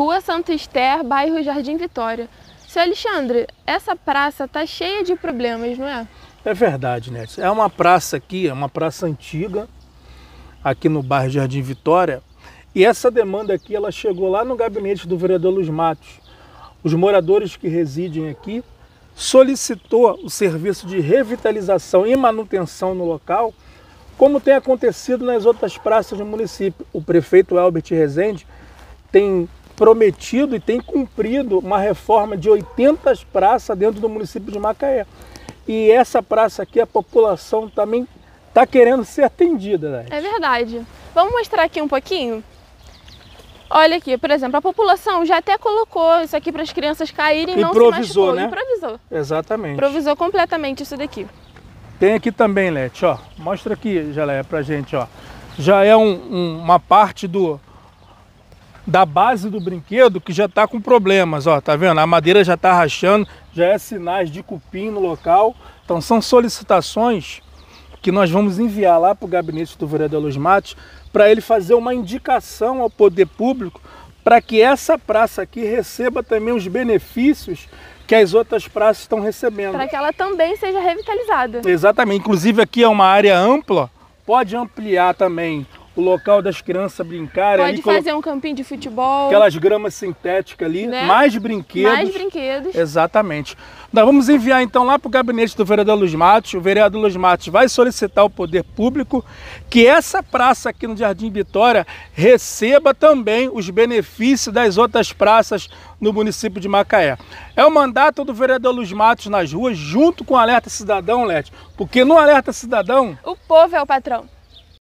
Rua Santo Esther, bairro Jardim Vitória. Seu Alexandre, essa praça tá cheia de problemas, não é? É verdade, né? É uma praça aqui, é uma praça antiga, aqui no bairro Jardim Vitória. E essa demanda aqui, ela chegou lá no gabinete do vereador Luiz Matos. Os moradores que residem aqui solicitou o serviço de revitalização e manutenção no local, como tem acontecido nas outras praças do município. O prefeito Albert Rezende tem prometido e tem cumprido uma reforma de 80 praças dentro do município de Macaé. E essa praça aqui, a população também está querendo ser atendida. Né? É verdade. Vamos mostrar aqui um pouquinho? Olha aqui, por exemplo, a população já até colocou isso aqui para as crianças caírem e não improvisou, se machucou. Né? Improvisou, Exatamente. Improvisou completamente isso daqui. Tem aqui também, Leti, ó. Mostra aqui, Geleia, para gente, ó. Já é um, um, uma parte do, da base do brinquedo que já está com problemas, ó, tá vendo? A madeira já está rachando, já é sinais de cupim no local. Então são solicitações que nós vamos enviar lá para o gabinete do vereador Luz Matos para ele fazer uma indicação ao poder público para que essa praça aqui receba também os benefícios que as outras praças estão recebendo. Para que ela também seja revitalizada. Exatamente. Inclusive aqui é uma área ampla, pode ampliar também o local das crianças brincarem. Pode ali, fazer colo... um campinho de futebol. Aquelas gramas sintéticas ali, né? mais brinquedos. Mais brinquedos. Exatamente. Nós vamos enviar então lá para o gabinete do vereador Luz Matos. O vereador Luz Matos vai solicitar ao poder público que essa praça aqui no Jardim Vitória receba também os benefícios das outras praças no município de Macaé. É o mandato do vereador Luz Matos nas ruas, junto com o Alerta Cidadão, Lete, porque no Alerta Cidadão. O povo é o patrão.